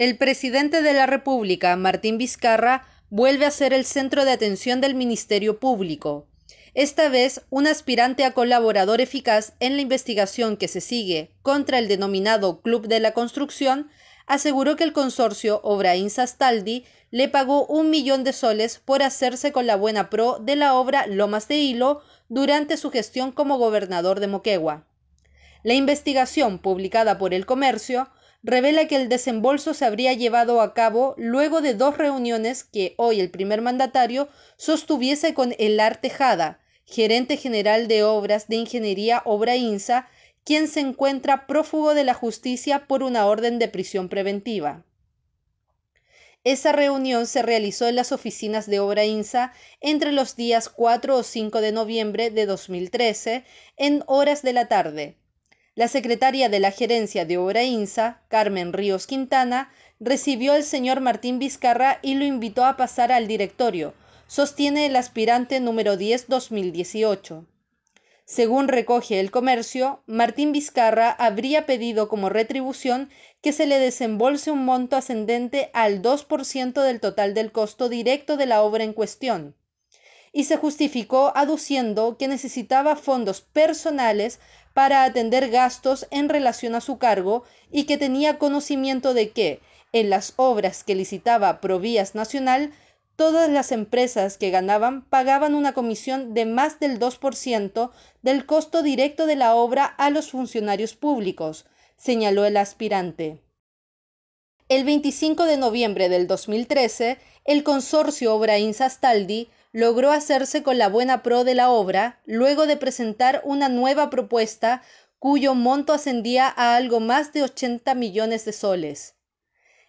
El presidente de la República, Martín Vizcarra, vuelve a ser el centro de atención del Ministerio Público. Esta vez, un aspirante a colaborador eficaz en la investigación que se sigue contra el denominado Club de la Construcción aseguró que el consorcio Obraín Sastaldi le pagó un millón de soles por hacerse con la buena pro de la obra Lomas de Hilo durante su gestión como gobernador de Moquegua. La investigación publicada por El Comercio revela que el desembolso se habría llevado a cabo luego de dos reuniones que hoy el primer mandatario sostuviese con Elar Tejada, gerente general de obras de ingeniería Obra INSA, quien se encuentra prófugo de la justicia por una orden de prisión preventiva. Esa reunión se realizó en las oficinas de Obra INSA entre los días 4 o 5 de noviembre de 2013, en horas de la tarde, la secretaria de la gerencia de Obra INSA, Carmen Ríos Quintana, recibió al señor Martín Vizcarra y lo invitó a pasar al directorio, sostiene el aspirante número 10 2018. Según recoge el comercio, Martín Vizcarra habría pedido como retribución que se le desembolse un monto ascendente al 2% del total del costo directo de la obra en cuestión y se justificó aduciendo que necesitaba fondos personales para atender gastos en relación a su cargo y que tenía conocimiento de que, en las obras que licitaba Provías Nacional, todas las empresas que ganaban pagaban una comisión de más del 2% del costo directo de la obra a los funcionarios públicos, señaló el aspirante. El 25 de noviembre del 2013, el consorcio Obra sastaldi logró hacerse con la buena pro de la obra luego de presentar una nueva propuesta cuyo monto ascendía a algo más de 80 millones de soles.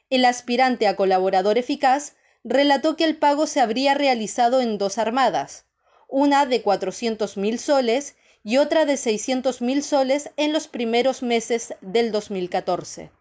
El aspirante a colaborador eficaz relató que el pago se habría realizado en dos armadas, una de mil soles y otra de mil soles en los primeros meses del 2014.